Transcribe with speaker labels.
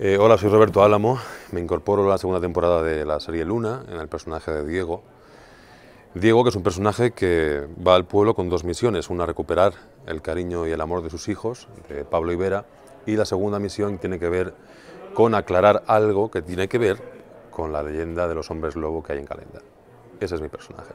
Speaker 1: Eh, hola, soy Roberto Álamo. Me incorporo a la segunda temporada de la serie Luna, en el personaje de Diego. Diego, que es un personaje que va al pueblo con dos misiones. Una, recuperar el cariño y el amor de sus hijos, de Pablo y Vera. Y la segunda misión tiene que ver con aclarar algo que tiene que ver con la leyenda de los hombres lobo que hay en Calenda. Ese es mi personaje.